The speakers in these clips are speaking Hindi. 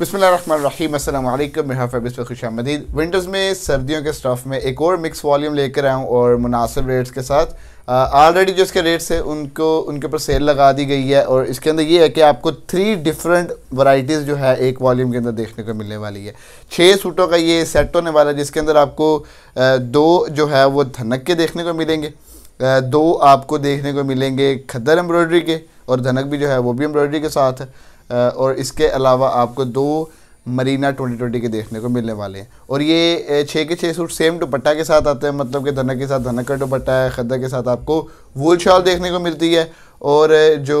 बसमीम अल्लाम मेरा फेबिस पर खुश में सर्दियों के स्टफ़ में एक और मिक्स वॉल्यूम लेकर आऊँ और मुनासिब रेट्स के साथ ऑलरेडी जो इसके रेट्स हैं उनको उनके ऊपर सेल लगा दी गई है और इसके अंदर ये है कि आपको थ्री डिफरेंट वराइटीज़ जो है एक वॉल्यूम के अंदर देखने को मिलने वाली है छः सूटों का ये सेट होने वाला है जिसके अंदर आपको दो जो है वो धनक के देखने को मिलेंगे दो आपको देखने को मिलेंगे खदर एम्ब्रॉयडरी के और धनक भी जो है वो भी एम्ब्रॉयडरी के साथ है और इसके अलावा आपको दो मरीना 2020 के देखने को मिलने वाले हैं और ये छः के छः सूट सेम दुपट्टा के साथ आते हैं मतलब कि धनक के साथ धनक का दुपट्टा है खदा के साथ आपको वूल शॉल देखने को मिलती है और जो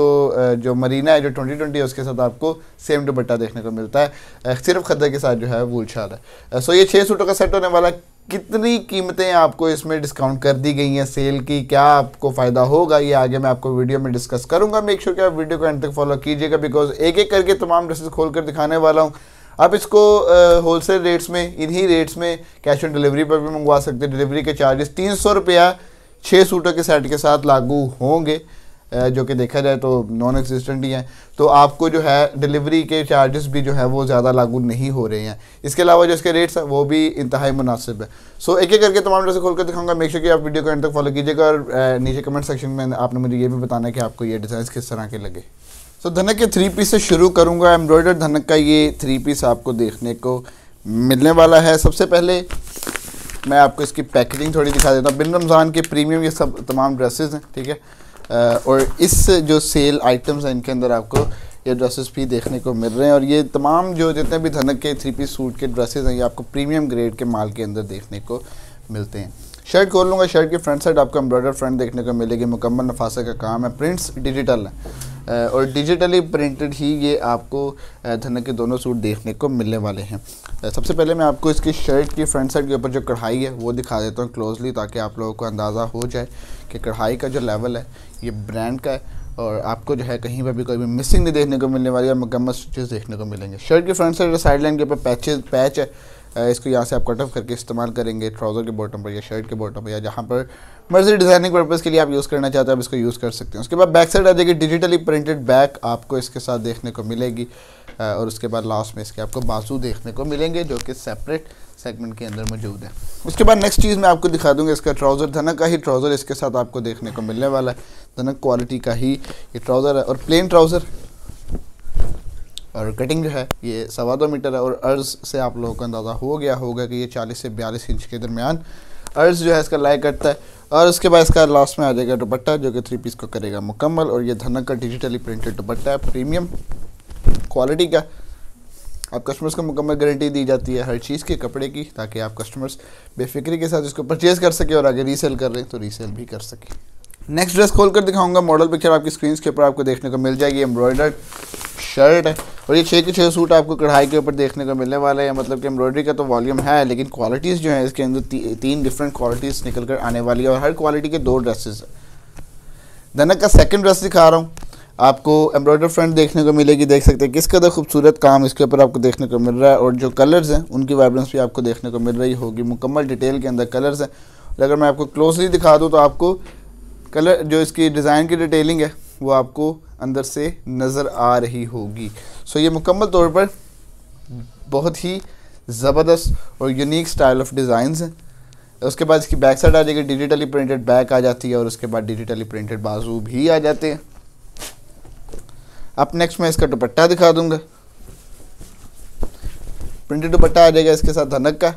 जो मरीना है जो 2020 है उसके साथ आपको सेम दुपट्टा देखने को मिलता है सिर्फ खदा के साथ जो है वूल शॉल है सो ये छः सूटों का सेट होने वाला कितनी कीमतें आपको इसमें डिस्काउंट कर दी गई हैं सेल की क्या आपको फ़ायदा होगा ये आगे मैं आपको वीडियो में डिस्कस करूंगा मेक श्योर कि आप वीडियो को एंड तक फॉलो कीजिएगा बिकॉज एक एक करके तमाम ड्रेसेस खोल कर दिखाने वाला हूँ आप इसको होलसेल रेट्स में इन्हीं रेट्स में कैश ऑन डिलीवरी पर भी मंगवा सकते हैं डिलीवरी के चार्जेस तीन सौ रुपया छः सूटों के सेट के साथ लागू होंगे जो कि देखा जाए तो नॉन एग्जिस्टेंट ही हैं तो आपको जो है डिलीवरी के चार्जेस भी जो है वो ज़्यादा लागू नहीं हो रहे हैं इसके अलावा जो इसके रेट्स हैं वो भी इंतहाई मुनासिब है सो एक एक करके तमाम से खोल कर दिखाऊंगा मेक श्योर कि आप वीडियो को एंड तक फॉलो कीजिएगा और नीचे कमेंट सेक्शन में आपने मुझे ये भी बताना है कि आपको ये डिज़ाइन किस तरह के लगे सो so, धनक के थ्री पीस से शुरू करूँगा एम्ब्रॉयडर धनक का ये थ्री पीस आपको देखने को मिलने वाला है सबसे पहले मैं आपको इसकी पैकेजिंग थोड़ी दिखा देता हूँ बिन रमज़ान के प्रीमियम ये सब तमाम ड्रेसेस हैं ठीक है और इस जो सेल आइटम्स हैं इनके अंदर आपको ये ड्रेसेस भी देखने को मिल रहे हैं और ये तमाम जो जितने भी धनक के थ्री पीस सूट के ड्रेसेस हैं ये आपको प्रीमियम ग्रेड के माल के अंदर देखने को मिलते हैं शर्ट खोल लूँगा शर्ट के फ्रंट साइड आपको एम्ब्रॉयडर फ्रंट देखने को मिलेगी मुकम्मल नफासा का काम है प्रिंट्स डिजिटल है और डिजिटली प्रिंटेड ही ये आपको धन के दोनों सूट देखने को मिलने वाले हैं सबसे पहले मैं आपको इसकी शर्ट की फ्रंट साइड के ऊपर जो कढ़ाई है वो दिखा देता हूँ क्लोजली ताकि आप लोगों को अंदाज़ा हो जाए कि कढ़ाई का जो लेवल है ये ब्रांड का है और आपको जो है कहीं पर भी कोई भी मिसिंग नहीं देखने को मिलने वाली और मुकम्मल स्टिचेज देखने को मिलेंगे शर्ट की फ्रंट साइड साइड लाइन के ऊपर पैचेज पैच है इसको यहाँ से आप कट ऑफ करके इस्तेमाल करेंगे ट्राउज़र के बॉटम पर या शर्ट के बॉटम पर या जहाँ पर मर्जी डिज़ाइनिंग पर्पज़ के लिए आप यूज़ करना चाहते हैं आप इसको यूज़ कर सकते हैं उसके बाद बैक साइड आ जाएगी डिजिटली प्रिंटेड बैक आपको इसके साथ देखने को मिलेगी और उसके बाद लास्ट में इसके आपको बाजू देखने को मिलेंगे जो कि सेपरेट सेगमेंट के अंदर मौजूद है उसके बाद नेक्स्ट चीज़ मैं आपको दिखा दूंगा इसका ट्राउज़र धनक का ही ट्राउज़र इसके साथ आपको देखने को मिलने वाला है धनक क्वालिटी का ही ये ट्राउज़र है और प्लेन ट्राउज़र और कटिंग जो है ये सवा दो मीटर है और अर्ज़ से आप लोगों का अंदाज़ा हो गया होगा कि ये चालीस से बयालीस इंच के दरमियान अर्ज़ जो है इसका लाइक करता है और उसके बाद इसका लास्ट में आ जाएगा दुपट्टा जो कि थ्री पीस को करेगा मुकम्मल और ये धनक का डिजिटली प्रिंटेड दुपट्टा है प्रीमियम क्वालिटी का आप कस्टमर्स को मुकम्मल गारंटी दी जाती है हर चीज़ के कपड़े की ताकि आप कस्टमर्स बेफिक्री के साथ इसको परचेज़ कर सकें और अगर रीसेल कर लें तो रीसेल भी कर सकें नेक्स्ट ड्रेस खोल कर दिखाऊंगा मॉडल पिक्चर आपकी स्क्रीन के ऊपर आपको देखने को मिल जाएगी एम्ब्रॉयडर्ड शर्ट है और ये छः के छः सूट आपको कढ़ाई के ऊपर देखने को मिलने वाला है मतलब कि एम्ब्रॉयडरी का तो वॉल्यूम है लेकिन क्वालिटीज़ जो है इसके अंदर ती, तीन डिफरेंट क्वालिटीज़ निकल कर आने वाली है और हर क्वालिटी के दो ड्रेसेस हैं धनक का सेकंड ड्रेस दिखा रहा हूँ आपको एम्ब्रॉयडर फ्रंट देखने को मिलेगी देख सकते हैं किस कदर खूबसूरत काम इसके ऊपर आपको देखने को मिल रहा है और जो कलर्स हैं उनकी वाइब्रेंस भी आपको देखने को मिल रही होगी मुकम्मल डिटेल के अंदर कलर्स हैं और अगर मैं आपको क्लोजली दिखा दूँ तो आपको कलर जो इसकी डिज़ाइन की डिटेलिंग है वो आपको अंदर से नज़र आ रही होगी सो ये मुकम्मल तौर पर बहुत ही ज़बरदस्त और यूनिक स्टाइल ऑफ डिज़ाइंस हैं उसके बाद इसकी बैक साइड आ जाएगी डिजिटली प्रिंटेड बैक आ जाती है और उसके बाद डिजिटली प्रिंटेड बाजू भी आ जाते हैं अब नेक्स्ट मैं इसका दुपट्टा दिखा दूंगा प्रिंटेड दुपट्टा आ जाएगा इसके साथ धनक का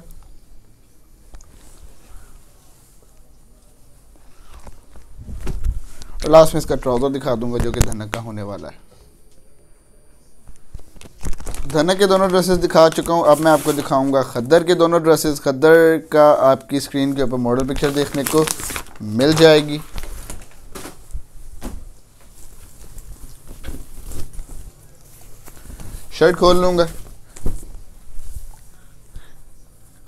तो लास्ट में इसका ट्राउज़र दिखा दूंगा जो कि धनक का होने वाला है धनक के दोनों ड्रेसेस दिखा चुका हूँ अब मैं आपको दिखाऊंगा खद्दर के दोनों ड्रेसेस खद्दर का आपकी स्क्रीन के ऊपर मॉडल पिक्चर देखने को मिल जाएगी शर्ट खोल लूंगा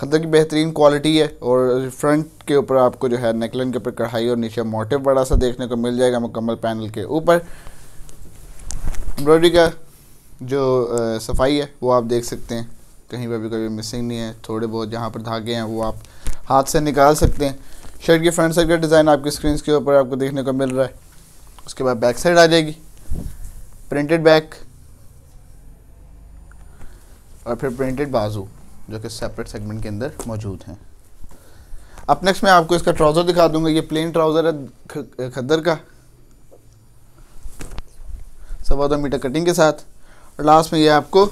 पर्दा की बेहतरीन क्वालिटी है और फ्रंट के ऊपर आपको जो है नेकलन के ऊपर कढ़ाई और नीचे मोटिव बड़ा सा देखने को मिल जाएगा मुकम्मल पैनल के ऊपर एम्ब्रॉयडरी का जो सफाई है वो आप देख सकते हैं कहीं पर भी कभी मिसिंग नहीं है थोड़े बहुत जहाँ पर धागे हैं वो आप हाथ से निकाल सकते हैं शर्ट की फ्रंट साइड का डिज़ाइन आपकी स्क्रीन के ऊपर आपको देखने को मिल रहा है उसके बाद बैक साइड आ जाएगी प्रिंटेड बैक और फिर प्रिंटेड बाजू जो कि सेपरेट सेगमेंट के अंदर मौजूद हैं अब नेक्स्ट मैं आपको इसका ट्राउज़र दिखा दूंगा ये प्लेन ट्राउज़र है खद्दर का सवा दो मीटर कटिंग के साथ और लास्ट में ये आपको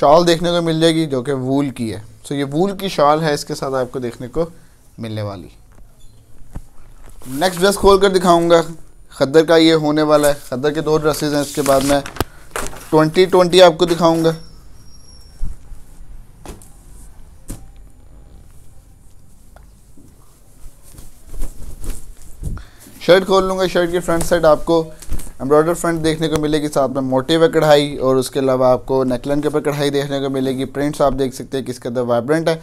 शॉल देखने को मिल जाएगी जो कि वूल की है सो ये वूल की शॉल है इसके साथ आपको देखने को मिलने वाली नेक्स्ट ड्रेस खोल कर दिखाऊंगा खद्दर का ये होने वाला है खद्दर के दो ड्रेसेज हैं इसके बाद मैं ट्वेंटी ट्वेंटी आपको दिखाऊंगा शर्ट खोल लूँगा शर्ट की फ्रंट साइड आपको एम्ब्रॉयडर फ्रंट देखने को मिलेगी साथ में मोटिव है कढ़ाई और उसके अलावा आपको नेकलन के ऊपर कढ़ाई देखने को मिलेगी प्रिंट्स आप देख सकते हैं कि इसके अंदर वाइब्रेंट है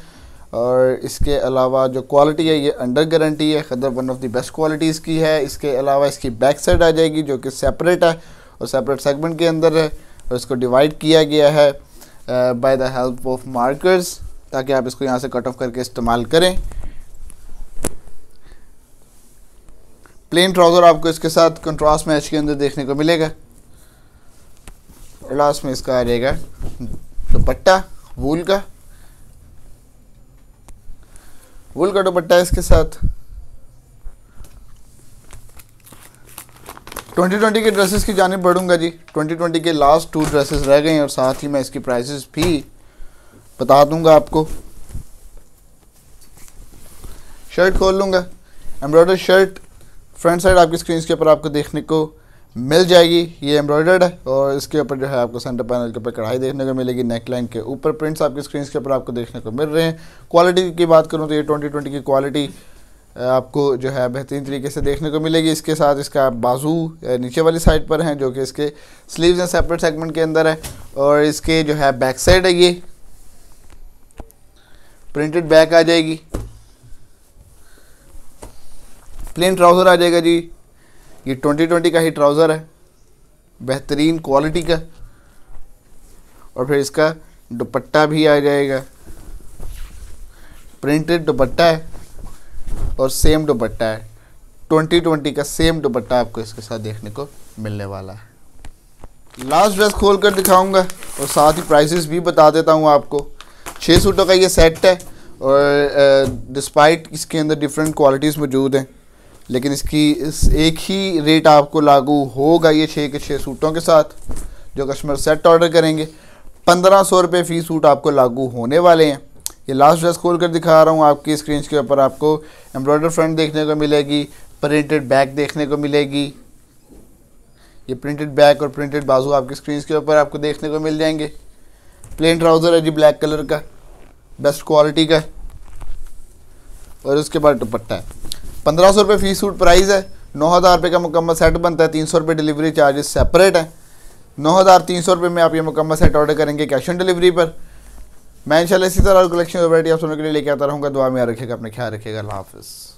और इसके अलावा जो क्वालिटी है ये अंडर गारंटी है खदर one of the best qualities की है इसके अलावा इसकी बैक साइड आ जाएगी जो कि सेपरेट है और सेपरेट सेगमेंट के अंदर है और इसको डिवाइड किया गया है by the help of markers ताकि आप इसको यहाँ से कट ऑफ करके इस्तेमाल करें प्लेन ट्राउज़र आपको इसके साथ कंट्रास्ट मैच के अंदर देखने को मिलेगा और लास्ट में इसका आ जाएगा दुपट्टा वूल का वूल का दुपट्टा इसके साथ 2020 के ड्रेसेस की जानब बढ़ूंगा जी 2020 के लास्ट टू ड्रेसेस रह गए हैं और साथ ही मैं इसकी प्राइसेस भी बता दूंगा आपको शर्ट खोल लूँगा एम्ब्रॉयडर शर्ट फ्रंट साइड आपकी स्क्रीन के ऊपर आपको देखने को मिल जाएगी ये एम्ब्रॉयडर्ड है और इसके ऊपर जो है आपको सेंटर पैनल के ऊपर कढ़ाई देखने को मिलेगी नेक लाइन के ऊपर प्रिंट्स आपकी स्क्रीन के ऊपर आपको देखने को मिल रहे हैं क्वालिटी की बात करूँ तो ये ट्वेंटी ट्वेंटी की क्वालिटी आपको जो है बेहतरीन तरीके से देखने को मिलेगी इसके साथ इसका बाजू नीचे वाली साइड पर हैं जो कि इसके स्लीव्स हैं सेपरेट सेगमेंट के अंदर है और इसके जो है बैक साइड है ये प्रिंटेड बैक आ जाएगी प्लेन ट्राउज़र आ जाएगा जी ये ट्वेंटी ट्वेंटी का ही ट्राउज़र है बेहतरीन क्वालिटी का और फिर इसका दुपट्टा भी आ जाएगा प्रिंटेड दुपट्टा है और सेम दुपट्टा है ट्वेंटी ट्वेंटी का सेम दुपट्टा आपको इसके साथ देखने को मिलने वाला है लास्ट ड्रेस खोल कर दिखाऊँगा और साथ ही प्राइसेस भी बता देता हूँ आपको छः सूटों का ये सेट है और डिस्पाइट इसके अंदर डिफरेंट क्वालिटीज़ मौजूद हैं लेकिन इसकी इस एक ही रेट आपको लागू होगा ये छः के छः सूटों के साथ जो कस्टमर सेट ऑर्डर करेंगे पंद्रह सौ रुपये फ़ी सूट आपको लागू होने वाले हैं ये लास्ट ड्रेस खोल कर दिखा रहा हूँ आपकी स्क्रीन के ऊपर आपको एम्ब्रॉयडर फ्रंट देखने को मिलेगी प्रिंटेड बैक देखने को मिलेगी ये प्रिंटेड बैक और प्रिंटेड बाजू आपकी स्क्रीन के ऊपर आपको देखने को मिल जाएंगे प्लेन ट्राउज़र है जी ब्लैक कलर का बेस्ट क्वालिटी का और उसके बाद दुपट्टा है पंद्रह सौ रुपये फीस सूट प्राइस है नौ हज़ार रुपये का मुकम्मल सेट बनता है तीन सौ रुपये डिलीवरी चार्जेस सेपरेट हैं नौ हज़ार तीन सौ रुपये में आप ये मुकम्मल सेट ऑर्डर करेंगे कैश ऑन डिलीवरी पर मैं इंशाल्लाह इसी तरह और कलेक्शन वैरायटी आप सबने के लिए लेकर आता रहूँगा दुआ में रखिएगा अपने ख्याल रखिएगा अल्लाह हाफिज़